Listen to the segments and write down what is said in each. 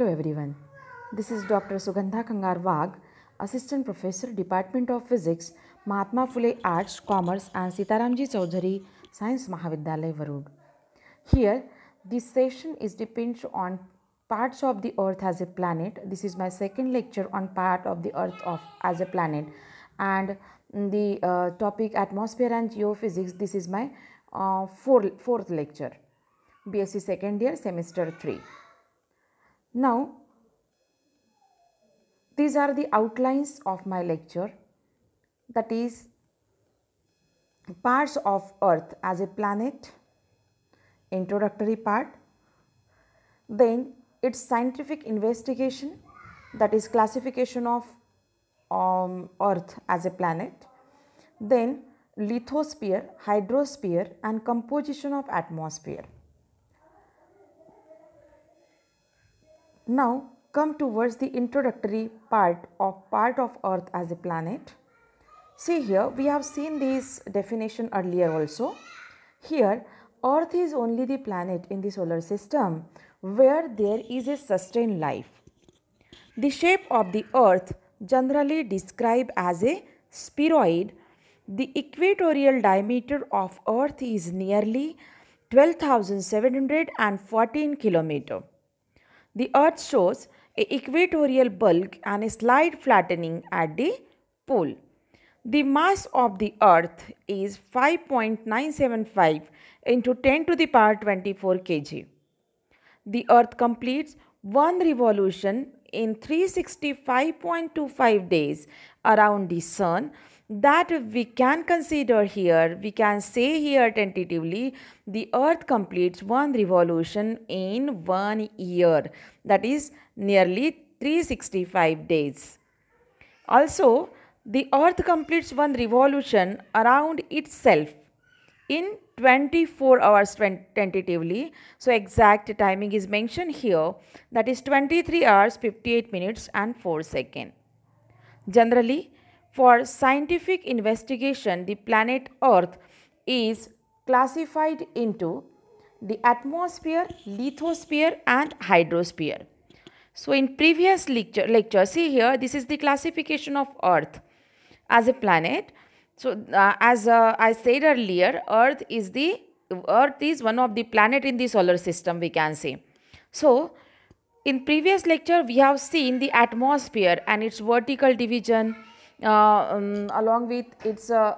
Hello everyone. This is Dr. Sugandha Kangar Wag, Assistant Professor, Department of Physics, Mahatma Phule Arts, Commerce and Sitaramji Chowdhury, Science Mahavidyalaya, Varud. Here, this session is depends on parts of the Earth as a planet. This is my second lecture on part of the Earth of as a planet and the uh, topic atmosphere and geophysics. This is my uh, four, fourth lecture, BSc second year, semester 3. Now, these are the outlines of my lecture that is parts of earth as a planet introductory part then its scientific investigation that is classification of um, earth as a planet then lithosphere hydrosphere and composition of atmosphere Now come towards the introductory part of part of Earth as a planet. See here we have seen this definition earlier also. Here Earth is only the planet in the solar system where there is a sustained life. The shape of the Earth generally described as a spheroid. The equatorial diameter of Earth is nearly 12,714 kilometer the Earth shows a equatorial bulge and a slight flattening at the pole. The mass of the earth is 5.975 into 10 to the power 24 kg. The earth completes one revolution in 365.25 days around the sun that we can consider here, we can say here tentatively, the earth completes one revolution in one year, that is nearly 365 days. Also, the earth completes one revolution around itself in 24 hours tentatively. So, exact timing is mentioned here, that is 23 hours, 58 minutes and 4 seconds. Generally, for scientific investigation, the planet Earth is classified into the atmosphere, lithosphere and hydrosphere. So in previous lecture, lecture see here, this is the classification of Earth as a planet. So uh, as uh, I said earlier, Earth is the Earth is one of the planet in the solar system we can say. So in previous lecture, we have seen the atmosphere and its vertical division, uh, um, along with its uh,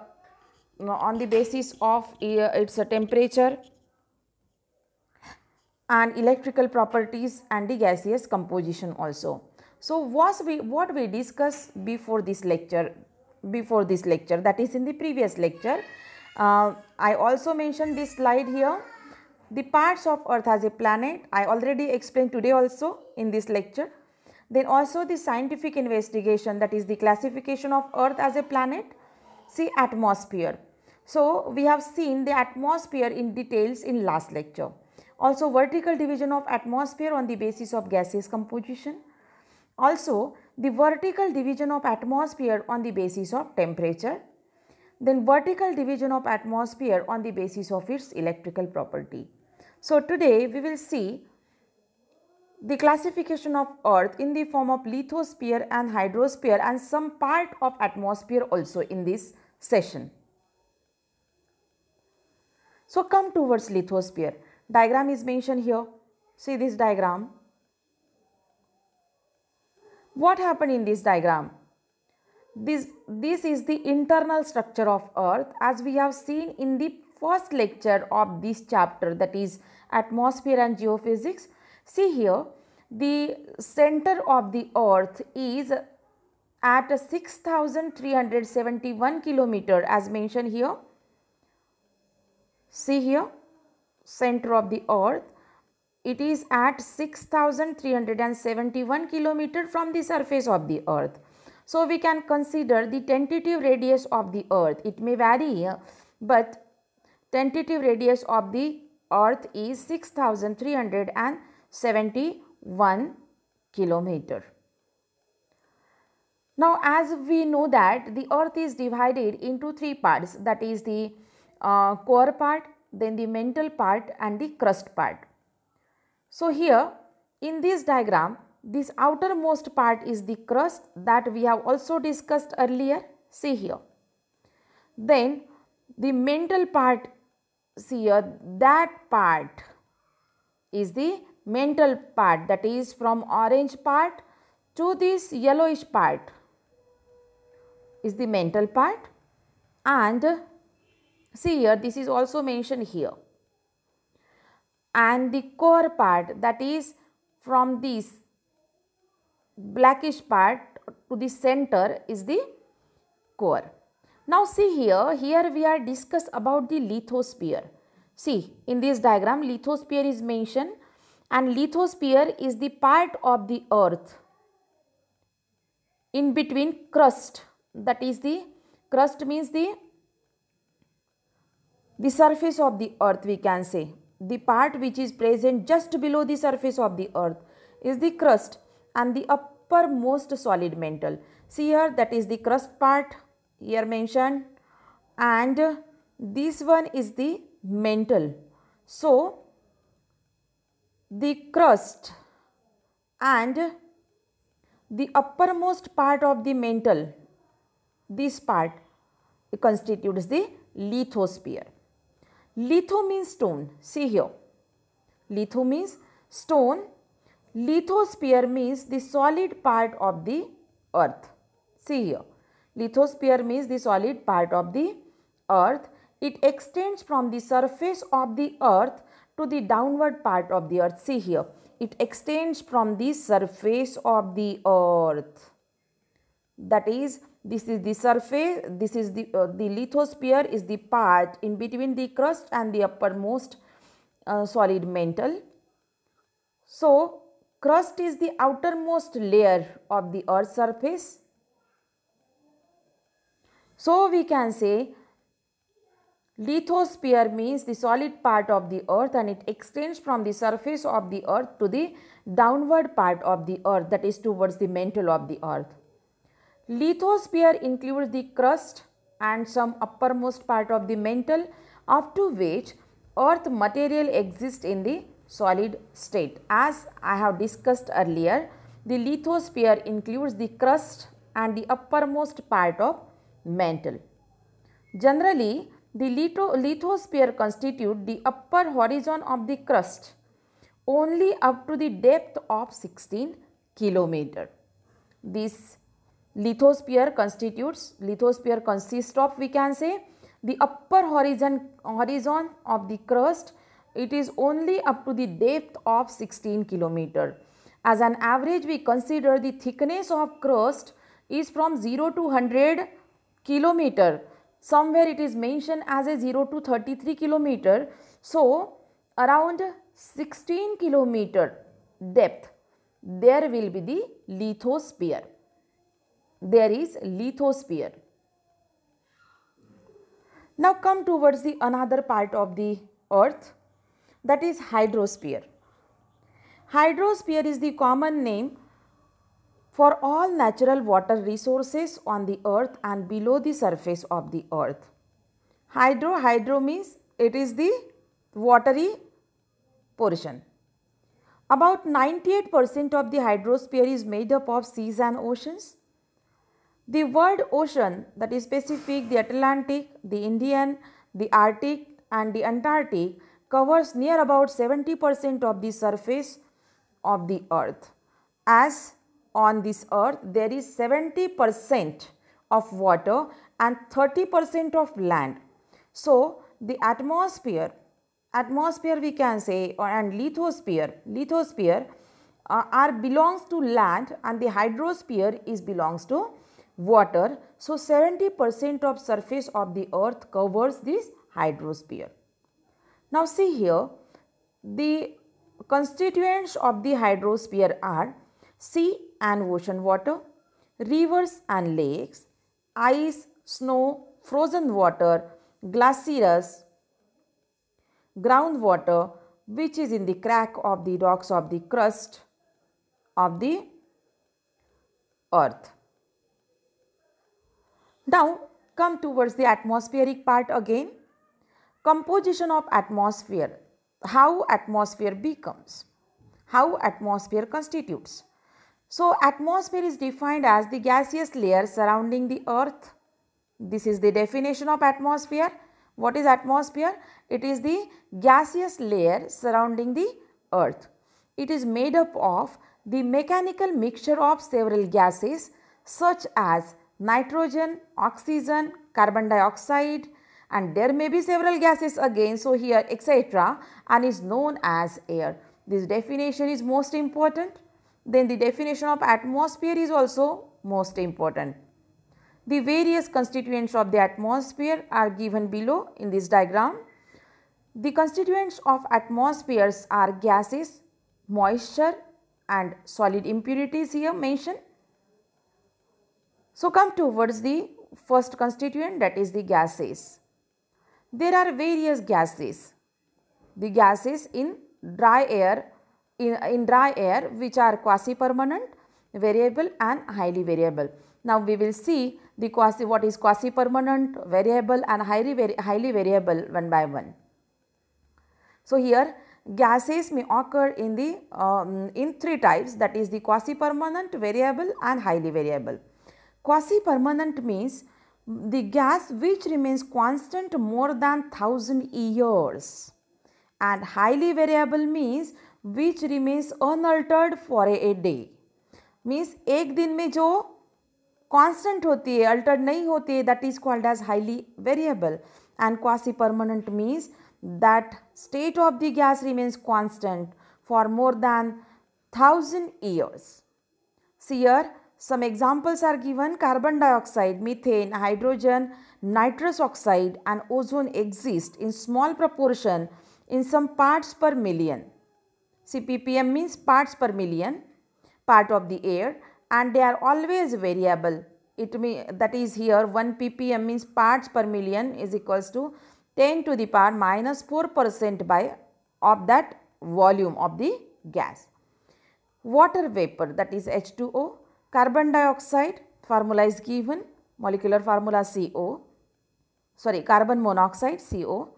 on the basis of uh, its temperature and electrical properties and the gaseous composition also. So, was we, what we discussed before this lecture, before this lecture that is in the previous lecture, uh, I also mentioned this slide here, the parts of earth as a planet I already explained today also in this lecture then also the scientific investigation that is the classification of earth as a planet. See atmosphere. So we have seen the atmosphere in details in last lecture. Also vertical division of atmosphere on the basis of gaseous composition. Also the vertical division of atmosphere on the basis of temperature. Then vertical division of atmosphere on the basis of its electrical property. So today we will see the classification of earth in the form of lithosphere and hydrosphere and some part of atmosphere also in this session. So come towards lithosphere. Diagram is mentioned here. See this diagram. What happened in this diagram? This, this is the internal structure of earth as we have seen in the first lecture of this chapter that is atmosphere and geophysics See here, the center of the earth is at 6371 kilometer as mentioned here. See here, center of the earth, it is at 6371 kilometer from the surface of the earth. So, we can consider the tentative radius of the earth. It may vary, but tentative radius of the earth is 6371 71 kilometer. Now as we know that the earth is divided into three parts that is the uh, core part, then the mantle part and the crust part. So here in this diagram this outermost part is the crust that we have also discussed earlier see here. Then the mantle part see here that part is the mental part that is from orange part to this yellowish part is the mental part and see here this is also mentioned here and the core part that is from this blackish part to the center is the core. Now see here, here we are discuss about the lithosphere. See in this diagram lithosphere is mentioned and lithosphere is the part of the earth in between crust that is the crust means the the surface of the earth we can say the part which is present just below the surface of the earth is the crust and the uppermost solid mantle see here that is the crust part here mentioned and this one is the mantle so the crust and the uppermost part of the mantle this part constitutes the lithosphere. Litho means stone. See here. Litho means stone. Lithosphere means the solid part of the earth. See here. Lithosphere means the solid part of the earth. It extends from the surface of the earth to the downward part of the earth. See here, it extends from the surface of the earth. That is, this is the surface, this is the, uh, the lithosphere is the part in between the crust and the uppermost uh, solid mantle. So, crust is the outermost layer of the earth's surface. So, we can say Lithosphere means the solid part of the earth and it extends from the surface of the earth to the downward part of the earth that is towards the mantle of the earth. Lithosphere includes the crust and some uppermost part of the mantle up to which earth material exists in the solid state. As I have discussed earlier, the lithosphere includes the crust and the uppermost part of mantle. Generally, the lithosphere constitutes the upper horizon of the crust only up to the depth of 16 kilometer. This lithosphere constitutes, lithosphere consists of we can say the upper horizon, horizon of the crust it is only up to the depth of 16 kilometer. As an average we consider the thickness of crust is from 0 to 100 kilometer somewhere it is mentioned as a 0 to 33 kilometer. So, around 16 kilometer depth there will be the lithosphere. There is lithosphere. Now come towards the another part of the earth that is hydrosphere. Hydrosphere is the common name for all natural water resources on the earth and below the surface of the earth. Hydro, hydro means it is the watery portion. About 98 percent of the hydrosphere is made up of seas and oceans. The word ocean that is specific, the Atlantic, the Indian, the Arctic and the Antarctic covers near about 70 percent of the surface of the earth as on this earth there is 70 percent of water and 30 percent of land. So, the atmosphere, atmosphere we can say and lithosphere, lithosphere uh, are belongs to land and the hydrosphere is belongs to water. So, 70 percent of surface of the earth covers this hydrosphere. Now, see here the constituents of the hydrosphere are C and ocean water, rivers and lakes, ice, snow, frozen water, glaciers, groundwater which is in the crack of the rocks of the crust of the earth. Now come towards the atmospheric part again. Composition of atmosphere, how atmosphere becomes, how atmosphere constitutes. So, atmosphere is defined as the gaseous layer surrounding the earth. This is the definition of atmosphere. What is atmosphere? It is the gaseous layer surrounding the earth. It is made up of the mechanical mixture of several gases such as nitrogen, oxygen, carbon dioxide and there may be several gases again. So, here etc. and is known as air. This definition is most important then the definition of atmosphere is also most important. The various constituents of the atmosphere are given below in this diagram. The constituents of atmospheres are gases, moisture and solid impurities here mentioned. So, come towards the first constituent that is the gases. There are various gases. The gases in dry air in, in dry air which are quasi permanent, variable and highly variable. Now we will see the quasi what is quasi permanent, variable and highly, highly variable one by one. So here gases may occur in the um, in three types that is the quasi permanent, variable and highly variable. Quasi permanent means the gas which remains constant more than 1000 years and highly variable means which remains unaltered for a day means एक दिन में जो constant होती है altered नहीं होती है that is called as highly variable and quasi permanent means that state of the gas remains constant for more than 1000 years. See here some examples are given carbon dioxide, methane, hydrogen, nitrous oxide and ozone exist in small proportion in some parts per million ppm means parts per million part of the air and they are always variable. It mean that is here 1 ppm means parts per million is equals to 10 to the power minus 4 percent by of that volume of the gas. Water vapor that is H2O, carbon dioxide formula is given molecular formula CO, sorry carbon monoxide CO,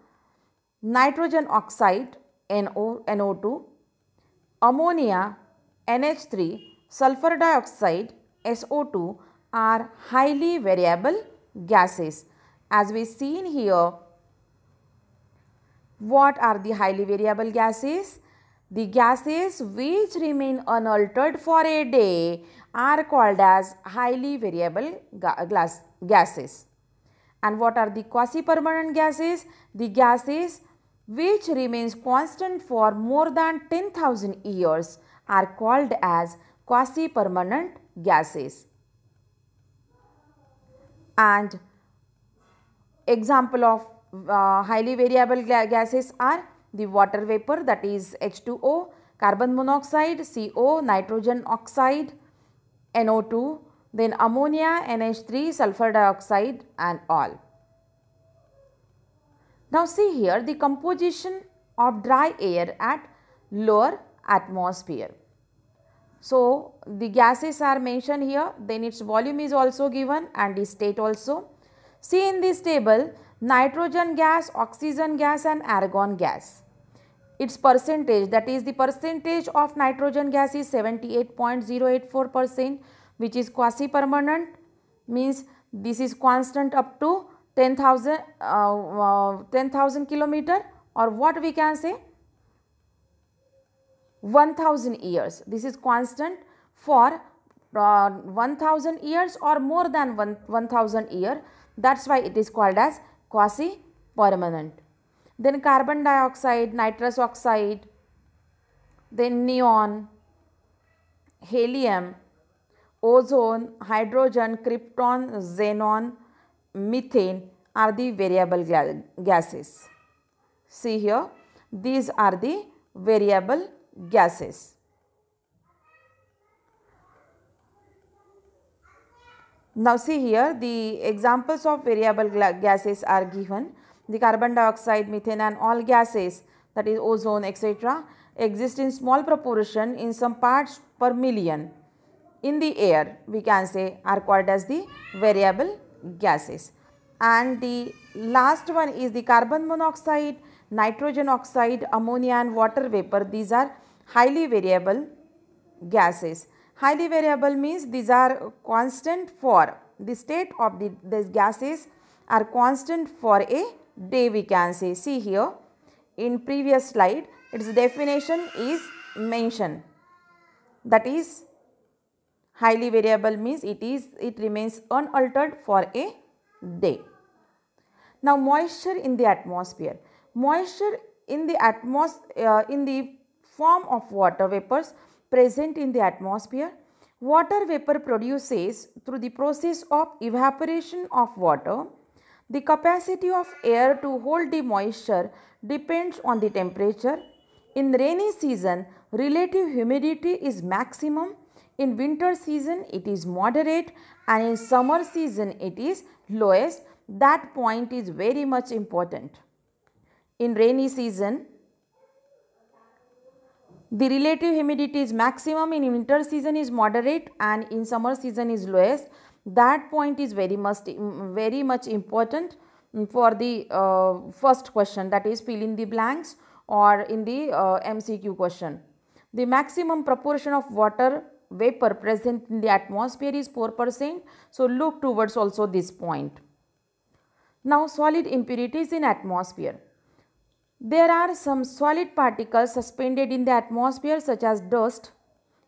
nitrogen oxide NO, NO2 ammonia, NH3, sulfur dioxide, SO2 are highly variable gases. As we seen here, what are the highly variable gases? The gases which remain unaltered for a day are called as highly variable ga gases. And what are the quasi-permanent gases? The gases which remains constant for more than 10,000 years are called as quasi-permanent gases. And example of uh, highly variable gases are the water vapor that is H2O, carbon monoxide, CO, nitrogen oxide, NO2, then ammonia, NH3, sulfur dioxide and all. Now see here the composition of dry air at lower atmosphere. So, the gases are mentioned here then its volume is also given and the state also. See in this table nitrogen gas, oxygen gas and argon gas. Its percentage that is the percentage of nitrogen gas is 78.084 percent which is quasi permanent means this is constant up to 10,000 uh, uh, 10,000 kilometer or what we can say 1000 years. This is constant for uh, 1000 years or more than 1000 year. That is why it is called as quasi permanent. Then carbon dioxide, nitrous oxide, then neon, helium, ozone, hydrogen, krypton, xenon, methane are the variable gases. See here, these are the variable gases. Now see here, the examples of variable gases are given. The carbon dioxide, methane and all gases that is ozone etc. exist in small proportion in some parts per million in the air we can say are called as the variable gases. And the last one is the carbon monoxide, nitrogen oxide, ammonia and water vapor. These are highly variable gases. Highly variable means these are constant for the state of the, these gases are constant for a day we can say. See here in previous slide its definition is mentioned that is highly variable means it is it remains unaltered for a day now moisture in the atmosphere moisture in the atmosphere uh, in the form of water vapors present in the atmosphere water vapor produces through the process of evaporation of water the capacity of air to hold the moisture depends on the temperature in rainy season relative humidity is maximum in winter season it is moderate and in summer season it is lowest. That point is very much important. In rainy season the relative humidity is maximum in winter season is moderate and in summer season is lowest. That point is very much, very much important for the uh, first question that is fill in the blanks or in the uh, MCQ question. The maximum proportion of water vapor present in the atmosphere is 4%. So, look towards also this point. Now, solid impurities in atmosphere. There are some solid particles suspended in the atmosphere such as dust,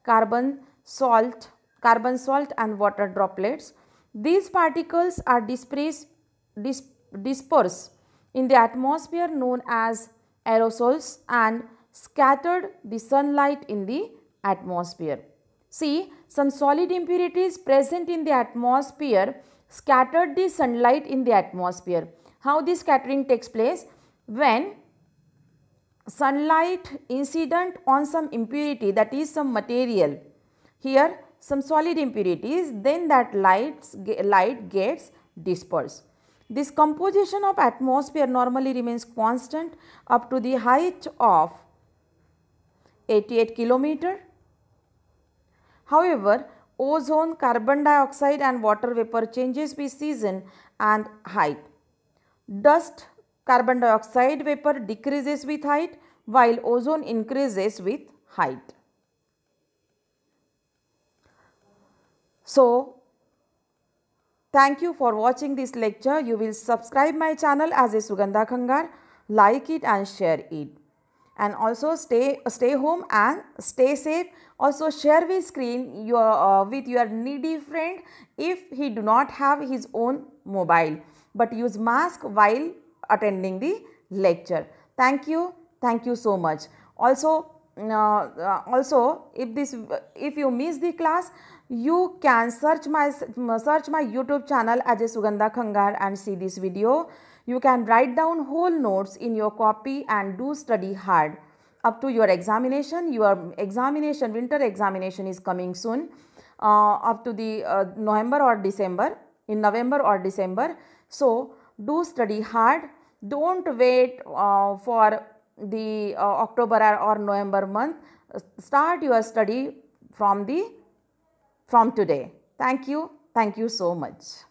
carbon, salt, carbon salt and water droplets. These particles are dispersed, dis, in the atmosphere known as aerosols and scattered the sunlight in the atmosphere. See, some solid impurities present in the atmosphere scattered the sunlight in the atmosphere. How this scattering takes place? When sunlight incident on some impurity that is some material, here some solid impurities, then that lights, light gets dispersed. This composition of atmosphere normally remains constant up to the height of 88 kilometer However, ozone, carbon dioxide and water vapor changes with season and height. Dust, carbon dioxide vapor decreases with height while ozone increases with height. So, thank you for watching this lecture. You will subscribe my channel as a Sugandha Khangar, like it and share it and also stay stay home and stay safe also share the screen your, uh, with your needy friend if he do not have his own mobile but use mask while attending the lecture thank you thank you so much also mm, uh, uh, also if this if you miss the class you can search my search my youtube channel ajay sugandha khangar and see this video you can write down whole notes in your copy and do study hard. Up to your examination, your examination, winter examination is coming soon. Uh, up to the uh, November or December, in November or December. So, do study hard. Don't wait uh, for the uh, October or November month. Start your study from the from today. Thank you. Thank you so much.